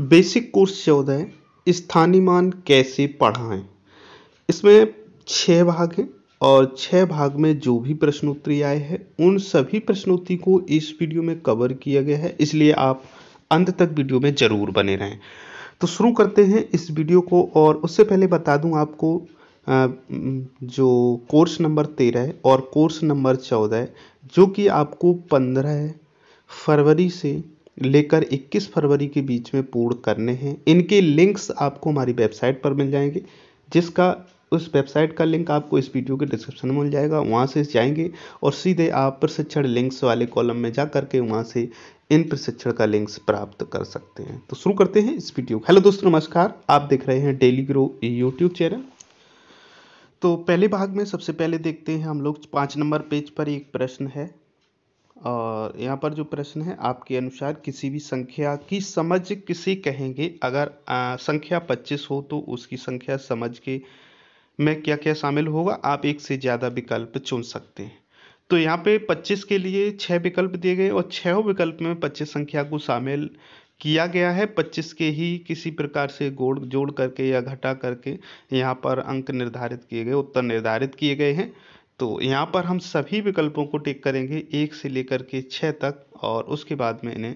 basic course चौदह स्थानीय मान कैसे पढ़ाएं इसमें छः भाग हैं और छः भाग में जो भी प्रश्नोत्तरी आए हैं उन सभी प्रश्नोत्तरी को इस वीडियो में कवर किया गया है इसलिए आप अंत तक वीडियो में ज़रूर बने रहें तो शुरू करते हैं इस वीडियो को और उससे पहले बता दूं आपको जो कोर्स नंबर तेरह है और कोर्स नंबर चौदह जो कि आपको पंद्रह फरवरी से लेकर 21 फरवरी के बीच में पूर्ण करने हैं इनके लिंक्स आपको हमारी वेबसाइट पर मिल जाएंगे जिसका उस वेबसाइट का लिंक आपको इस वीडियो के डिस्क्रिप्शन में मिल जाएगा वहाँ से जाएंगे और सीधे आप प्रशिक्षण लिंक्स वाले कॉलम में जा करके वहाँ से इन प्रशिक्षण का लिंक्स प्राप्त कर सकते हैं तो शुरू करते हैं इस वीडियो हेलो दोस्तों नमस्कार आप देख रहे हैं डेली ग्रो यूट्यूब चैनल तो पहले भाग में सबसे पहले देखते हैं हम लोग पाँच नंबर पेज पर एक प्रश्न है और यहाँ पर जो प्रश्न है आपके अनुसार किसी भी संख्या की समझ किसे कहेंगे अगर आ, संख्या 25 हो तो उसकी संख्या समझ के में क्या क्या शामिल होगा आप एक से ज़्यादा विकल्प चुन सकते हैं तो यहाँ पे 25 के लिए छः विकल्प दिए गए और छः विकल्प में 25 संख्या को शामिल किया गया है 25 के ही किसी प्रकार से गोड़ जोड़ करके या घटा करके यहाँ पर अंक निर्धारित किए गए उत्तर निर्धारित किए गए हैं तो यहाँ पर हम सभी विकल्पों को टिक करेंगे एक से लेकर के छः तक और उसके बाद में इन्हें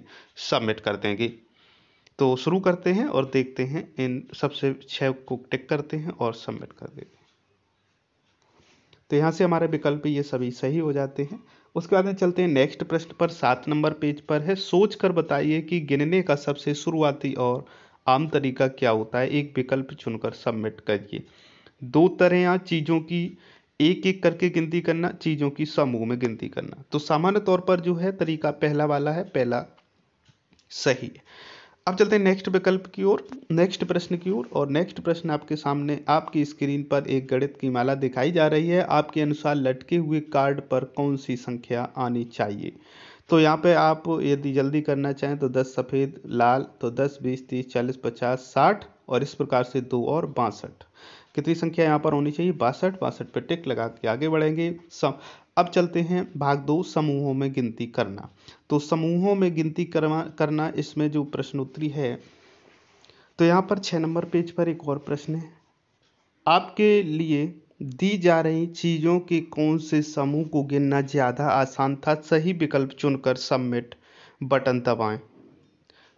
सबमिट कर देंगे तो शुरू करते हैं और देखते हैं इन सबसे छः को टिक करते हैं और सबमिट कर देते हैं तो यहाँ से हमारे विकल्प ये सभी सही हो जाते हैं उसके बाद में चलते हैं नेक्स्ट प्रश्न पर सात नंबर पेज पर है सोच कर बताइए कि गिनने का सबसे शुरुआती और आम तरीका क्या होता है एक विकल्प चुनकर सबमिट करिए दो तरह चीज़ों की एक एक करके गिनती करना चीज़ों की समूह में गिनती करना तो सामान्य तौर पर जो है तरीका पहला वाला है पहला सही है अब चलते हैं नेक्स्ट विकल्प की ओर नेक्स्ट प्रश्न की ओर और नेक्स्ट प्रश्न आपके सामने आपकी स्क्रीन पर एक गणित की माला दिखाई जा रही है आपके अनुसार लटके हुए कार्ड पर कौन सी संख्या आनी चाहिए तो यहाँ पे आप यदि जल्दी करना चाहें तो 10 सफ़ेद लाल तो 10 20 30 40 50 60 और इस प्रकार से दो और बासठ कितनी संख्या यहाँ पर होनी चाहिए बासठ बासठ पे टिक लगा के आगे बढ़ेंगे सम अब चलते हैं भाग दो समूहों में गिनती करना तो समूहों में गिनती करवा करना इसमें जो प्रश्नोत्तरी है तो यहाँ पर छः नंबर पेज पर एक और प्रश्न है आपके लिए दी जा रही चीज़ों के कौन से समूह को गिनना ज़्यादा आसान था सही विकल्प चुनकर सबमिट बटन दबाएं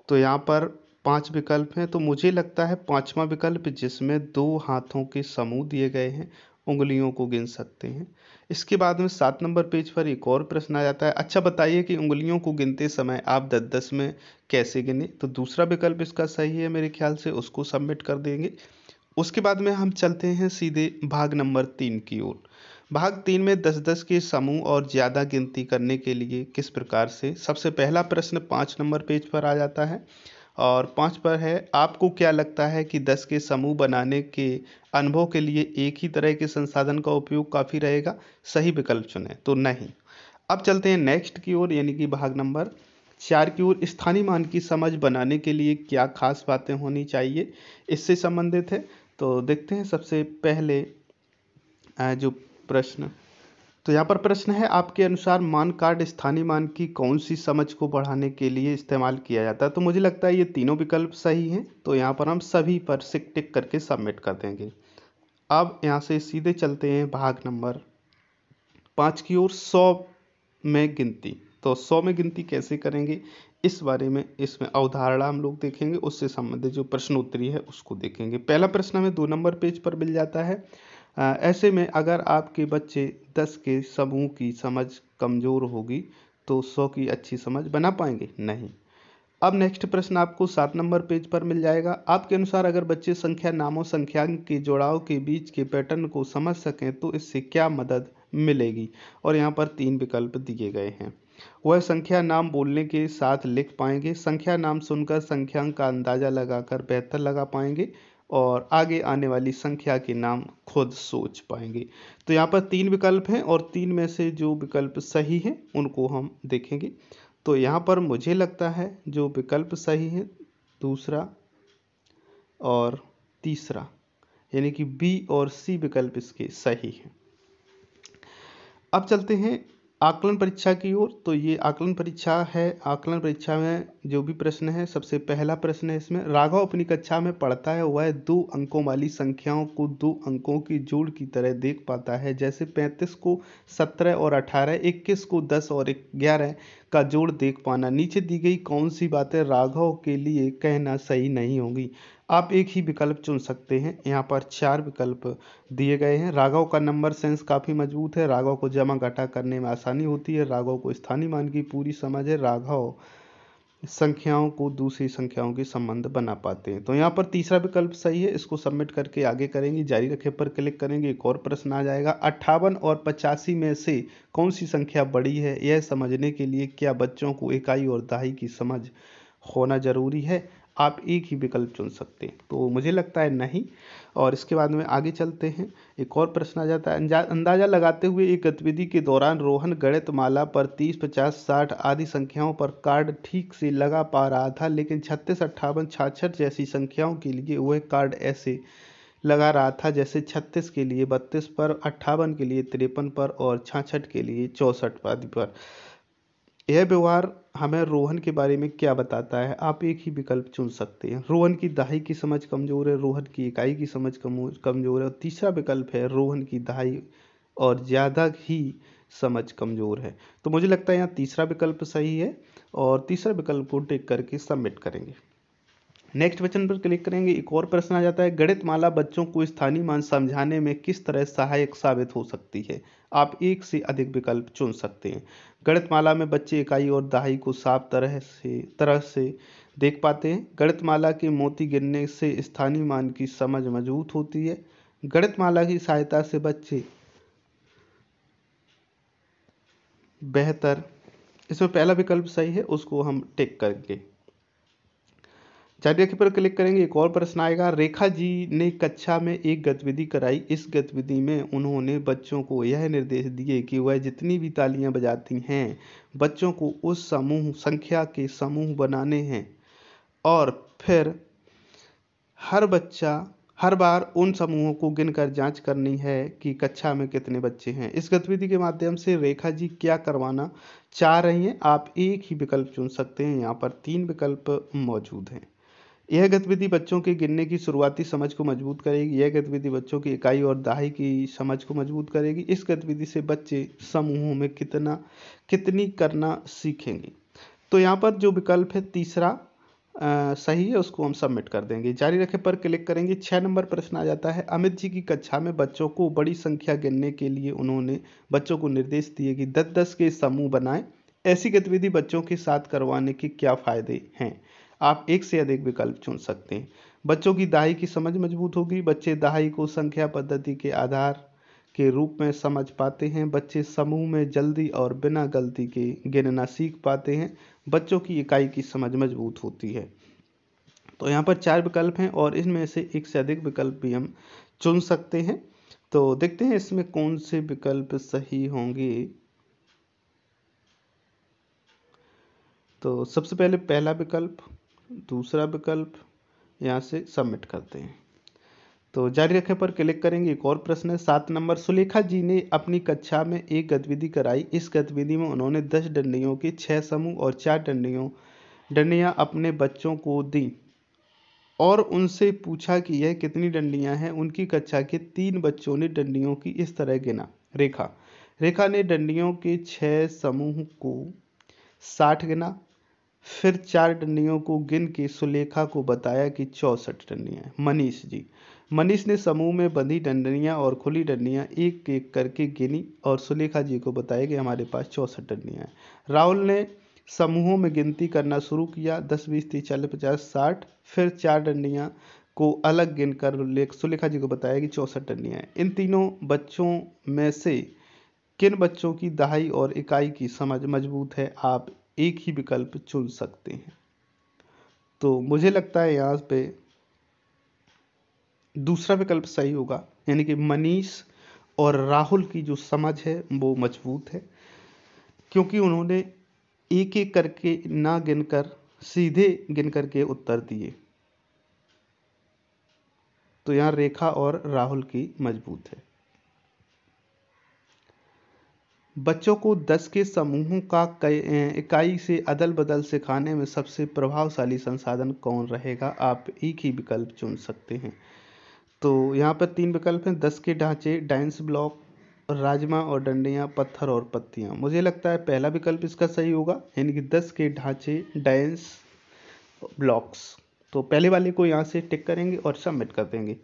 तो यहाँ पर पाँच विकल्प हैं तो मुझे लगता है पांचवा विकल्प जिसमें दो हाथों के समूह दिए गए हैं उंगलियों को गिन सकते हैं इसके बाद में सात नंबर पेज पर एक और प्रश्न आ जाता है अच्छा बताइए कि उंगलियों को गिनते समय आप दस दस में कैसे गिने तो दूसरा विकल्प इसका सही है मेरे ख्याल से उसको सबमिट कर देंगे उसके बाद में हम चलते हैं सीधे भाग नंबर तीन की ओर भाग तीन में दस दस के समूह और ज़्यादा गिनती करने के लिए किस प्रकार से सबसे पहला प्रश्न पाँच नंबर पेज पर आ जाता है और पाँच पर है आपको क्या लगता है कि दस के समूह बनाने के अनुभव के लिए एक ही तरह के संसाधन का उपयोग काफ़ी रहेगा सही विकल्प चुनें तो नहीं अब चलते हैं नेक्स्ट की ओर यानी कि भाग नंबर चार की ओर स्थानीय मान की समझ बनाने के लिए क्या खास बातें होनी चाहिए इससे संबंधित है तो देखते हैं सबसे पहले जो प्रश्न तो यहाँ पर प्रश्न है आपके अनुसार मान कार्ड स्थानीय मान की कौन सी समझ को बढ़ाने के लिए इस्तेमाल किया जाता है तो मुझे लगता है ये तीनों विकल्प सही हैं तो यहाँ पर हम सभी पर सिक टिक करके सबमिट कर देंगे अब यहाँ से सीधे चलते हैं भाग नंबर पाँच की ओर सौ में गिनती तो सौ में गिनती कैसे करेंगे इस बारे में इसमें अवधारणा हम लोग देखेंगे उससे संबंधित जो प्रश्नोत्तरी है उसको देखेंगे पहला प्रश्न हमें दो नंबर पेज पर मिल जाता है ऐसे में अगर आपके बच्चे दस के समूह की समझ कमज़ोर होगी तो सौ की अच्छी समझ बना पाएंगे नहीं अब नेक्स्ट प्रश्न आपको सात नंबर पेज पर मिल जाएगा आपके अनुसार अगर बच्चे संख्या नामों संख्यांक के जोड़ाव के बीच के पैटर्न को समझ सकें तो इससे क्या मदद मिलेगी और यहाँ पर तीन विकल्प दिए गए हैं वह संख्या नाम बोलने के साथ लिख पाएंगे संख्या नाम सुनकर संख्यांक का अंदाजा लगाकर बेहतर लगा पाएंगे और आगे आने वाली संख्या के नाम खुद सोच पाएंगे तो यहाँ पर तीन विकल्प हैं और तीन में से जो विकल्प सही हैं उनको हम देखेंगे तो यहाँ पर मुझे लगता है जो विकल्प सही है दूसरा और तीसरा यानी कि बी और सी विकल्प इसके सही हैं अब चलते हैं आकलन परीक्षा की ओर तो ये आकलन परीक्षा है आकलन परीक्षा में जो भी प्रश्न है सबसे पहला प्रश्न है इसमें राघव अपनी कक्षा में पढ़ता है वह दो अंकों वाली संख्याओं को दो अंकों की जोड़ की तरह देख पाता है जैसे पैंतीस को सत्रह और अठारह इक्कीस को दस और ग्यारह का जोड़ देख पाना नीचे दी गई कौन सी बातें राघव के लिए कहना सही नहीं होगी आप एक ही विकल्प चुन सकते हैं यहाँ पर चार विकल्प दिए गए हैं राघव का नंबर सेंस काफ़ी मजबूत है राघव को जमा घटा करने में आसानी होती है राघव को स्थानीय मान की पूरी समझ है राघव संख्याओं को दूसरी संख्याओं के संबंध बना पाते हैं तो यहाँ पर तीसरा विकल्प सही है इसको सबमिट करके आगे करेंगे जारी रखे पर क्लिक करेंगे एक और प्रश्न आ जाएगा अट्ठावन और पचासी में से कौन सी संख्या बड़ी है यह समझने के लिए क्या बच्चों को इकाई और दहाई की समझ होना जरूरी है आप एक ही विकल्प चुन सकते हैं तो मुझे लगता है नहीं और इसके बाद में आगे चलते हैं एक और प्रश्न आ जाता है अंदाज़ा लगाते हुए एक गतिविधि के दौरान रोहन गणित माला पर तीस पचास साठ आदि संख्याओं पर कार्ड ठीक से लगा पा रहा था लेकिन छत्तीस अट्ठावन छाछठ जैसी संख्याओं के लिए वह कार्ड ऐसे लगा रहा था जैसे 36 के लिए 32 पर अट्ठावन के लिए तिरपन पर और छाछठ के लिए चौंसठ आदि पर यह व्यवहार हमें रोहन के बारे में क्या बताता है आप एक ही विकल्प चुन सकते हैं रोहन की दहाई की समझ कमजोर है रोहन की इकाई की समझ कमजोर है और तीसरा विकल्प है रोहन की दहाई और ज़्यादा ही समझ कमजोर है तो मुझे लगता है यहाँ तीसरा विकल्प सही है और तीसरा विकल्प को टेक करके सबमिट करेंगे नेक्स्ट क्वेश्चन पर क्लिक करेंगे एक और प्रश्न आ जाता है गणित माला बच्चों को स्थानीय मान समझाने में किस तरह सहायक साबित हो सकती है आप एक से अधिक विकल्प चुन सकते हैं गणित माला में बच्चे इकाई और दहाई को साफ तरह से तरह से देख पाते हैं गणित माला के मोती गिरने से स्थानीय मान की समझ मजबूत होती है गणित माला की सहायता से बच्चे बेहतर इसमें पहला विकल्प सही है उसको हम टेक करेंगे चाणक्य पर क्लिक करेंगे एक और प्रश्न आएगा रेखा जी ने कक्षा में एक गतिविधि कराई इस गतिविधि में उन्होंने बच्चों को यह निर्देश दिए कि वह जितनी भी तालियां बजाती हैं बच्चों को उस समूह संख्या के समूह बनाने हैं और फिर हर बच्चा हर बार उन समूहों को गिनकर जांच करनी है कि कक्षा में कितने बच्चे हैं इस गतिविधि के माध्यम से रेखा जी क्या करवाना चाह रही हैं आप एक ही विकल्प चुन सकते हैं यहाँ पर तीन विकल्प मौजूद हैं यह गतिविधि बच्चों के गिनने की शुरुआती समझ को मजबूत करेगी यह गतिविधि बच्चों की इकाई और दहाई की समझ को मजबूत करेगी इस गतिविधि से बच्चे समूहों में कितना कितनी करना सीखेंगे तो यहाँ पर जो विकल्प है तीसरा आ, सही है उसको हम सबमिट कर देंगे जारी रखे पर क्लिक करेंगे छः नंबर प्रश्न आ जाता है अमित जी की कक्षा में बच्चों को बड़ी संख्या गिनने के लिए उन्होंने बच्चों को निर्देश दिए कि दस दस के समूह बनाएं ऐसी गतिविधि बच्चों के साथ करवाने के क्या फ़ायदे हैं आप एक से अधिक विकल्प चुन सकते हैं बच्चों की दहाई की समझ मजबूत होगी बच्चे दहाई को संख्या पद्धति के आधार के रूप में समझ पाते हैं बच्चे समूह में जल्दी और बिना गलती के गिनना सीख पाते हैं बच्चों की इकाई की समझ मजबूत होती है तो यहाँ पर चार विकल्प हैं और इनमें से एक से अधिक विकल्प भी हम चुन सकते हैं तो देखते हैं इसमें कौन से विकल्प सही होंगे तो सबसे पहले पहला विकल्प दूसरा विकल्प यहाँ से सबमिट करते हैं तो जारी रखे पर क्लिक करेंगे एक और प्रश्न है सात नंबर सुलेखा जी ने अपनी कक्षा में एक गतिविधि कराई इस गतिविधि में उन्होंने दस डंडियों के छः समूह और चार डंडियों डंडियाँ अपने बच्चों को दी और उनसे पूछा कि यह कितनी डंडियाँ हैं उनकी कक्षा के तीन बच्चों ने डंडियों की इस तरह गिना रेखा रेखा ने डंडियों के छः समूह को साठ गिना फिर चार टन्नियों को गिन के सुलेखा को बताया कि चौसठ डंडियाँ मनीष जी मनीष ने समूह में बंधी डंडनियाँ और खुली डंडियाँ एक एक करके गिनी और सुलेखा जी को बताया कि हमारे पास चौंसठ डंडियाँ हैं राहुल ने समूहों में गिनती करना शुरू किया दस बीस तीस चालीस पचास साठ फिर चार डंडियाँ को अलग गिन कर सुलेखा जी को बताया कि चौंसठ डंडियाँ हैं इन तीनों बच्चों में से किन बच्चों की दहाई और इकाई की समझ मजबूत है आप एक ही विकल्प चुन सकते हैं तो मुझे लगता है यहाँ पे दूसरा विकल्प सही होगा यानी कि मनीष और राहुल की जो समझ है वो मजबूत है क्योंकि उन्होंने एक एक करके ना गिनकर सीधे गिन करके उत्तर दिए तो यहाँ रेखा और राहुल की मजबूत है बच्चों को दस के समूहों का इकाई से अदल बदल सिखाने में सबसे प्रभावशाली संसाधन कौन रहेगा आप एक ही विकल्प चुन सकते हैं तो यहाँ पर तीन विकल्प हैं दस के ढांचे डांस ब्लॉक राजमा और डंडियाँ पत्थर और पत्तियाँ मुझे लगता है पहला विकल्प इसका सही होगा यानी कि दस के ढांचे डांस ब्लॉक्स तो पहले वाले को यहाँ से टिक करेंगे और सबमिट कर देंगे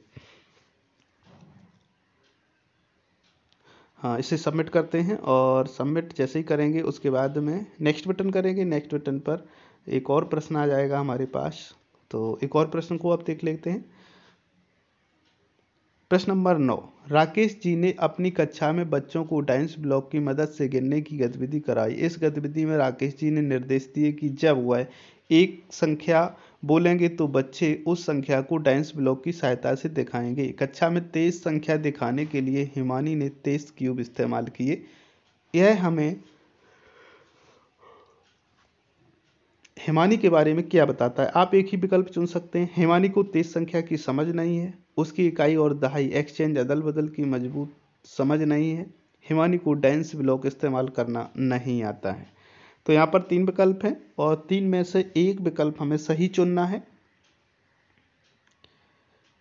हाँ इसे सबमिट करते हैं और सबमिट जैसे ही करेंगे उसके बाद में नेक्स्ट बटन करेंगे नेक्स्ट बटन पर एक और प्रश्न आ जाएगा हमारे पास तो एक और प्रश्न को आप देख लेते हैं प्रश्न नंबर नौ राकेश जी ने अपनी कक्षा में बच्चों को डांस ब्लॉक की मदद से गिरने की गतिविधि कराई इस गतिविधि में राकेश जी ने निर्देश दिए कि जब वह एक संख्या बोलेंगे तो बच्चे उस संख्या को डांस ब्लॉक की सहायता से दिखाएंगे कक्षा में तेज संख्या दिखाने के लिए हिमानी ने तेज क्यूब इस्तेमाल किए यह हमें हिमानी के बारे में क्या बताता है आप एक ही विकल्प चुन सकते हैं हिमानी को तेज संख्या की समझ नहीं है उसकी इकाई और दहाई एक्सचेंज अदल बदल की मजबूत समझ नहीं है हिमानी को डांस ब्लॉक इस्तेमाल करना नहीं आता है तो यहाँ पर तीन विकल्प हैं और तीन में से एक विकल्प हमें सही चुनना है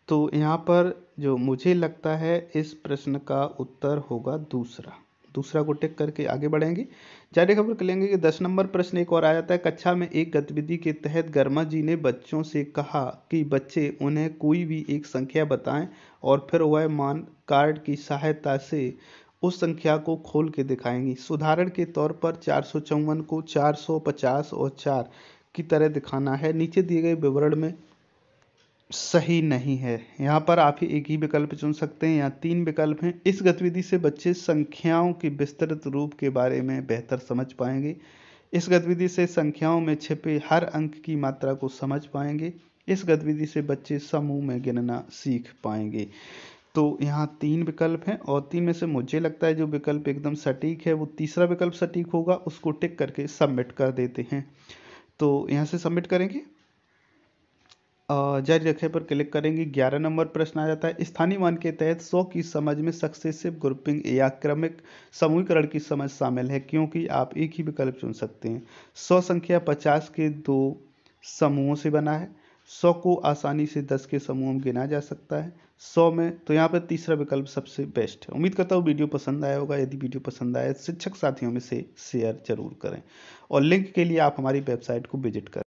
तो यहाँ पर जो मुझे लगता है इस प्रश्न का उत्तर होगा दूसरा दूसरा को टिक करके आगे बढ़ेंगे जारी खबर लेंगे कि दस नंबर प्रश्न एक और आ जाता है कक्षा में एक गतिविधि के तहत गर्मा जी ने बच्चों से कहा कि बच्चे उन्हें कोई भी एक संख्या बताएं और फिर वह मान कार्ड की सहायता से उस संख्या को खोल के दिखाएंगी उदाहरण के तौर पर चार को 450 और 4 की तरह दिखाना है नीचे दिए गए विवरण में सही नहीं है यहाँ पर आप ही एक ही विकल्प चुन सकते हैं या तीन विकल्प हैं इस गतिविधि से बच्चे संख्याओं के विस्तृत रूप के बारे में बेहतर समझ पाएंगे इस गतिविधि से संख्याओं में छिपे हर अंक की मात्रा को समझ पाएंगे इस गतिविधि से बच्चे समूह में गिनना सीख पाएंगे तो यहाँ तीन विकल्प हैं और तीन में से मुझे लगता है जो विकल्प एकदम सटीक है वो तीसरा विकल्प सटीक होगा उसको टिक करके सबमिट कर देते हैं तो यहाँ से सबमिट करेंगे जारी रखे पर क्लिक करेंगे ग्यारह नंबर प्रश्न आ जाता है स्थानीय मान के तहत सौ की समझ में सक्सेसिव ग्रुपिंग या क्रमिक समूहीकरण की समझ शामिल है क्योंकि आप एक ही विकल्प चुन सकते हैं सौ संख्या पचास के दो समूहों से बना है सौ को आसानी से दस के समूह में गिना जा सकता है सौ में तो यहाँ पर तीसरा विकल्प सबसे बेस्ट है उम्मीद करता हूँ वीडियो पसंद आया होगा यदि वीडियो पसंद आया शिक्षक साथियों में से शेयर जरूर करें और लिंक के लिए आप हमारी वेबसाइट को विजिट करें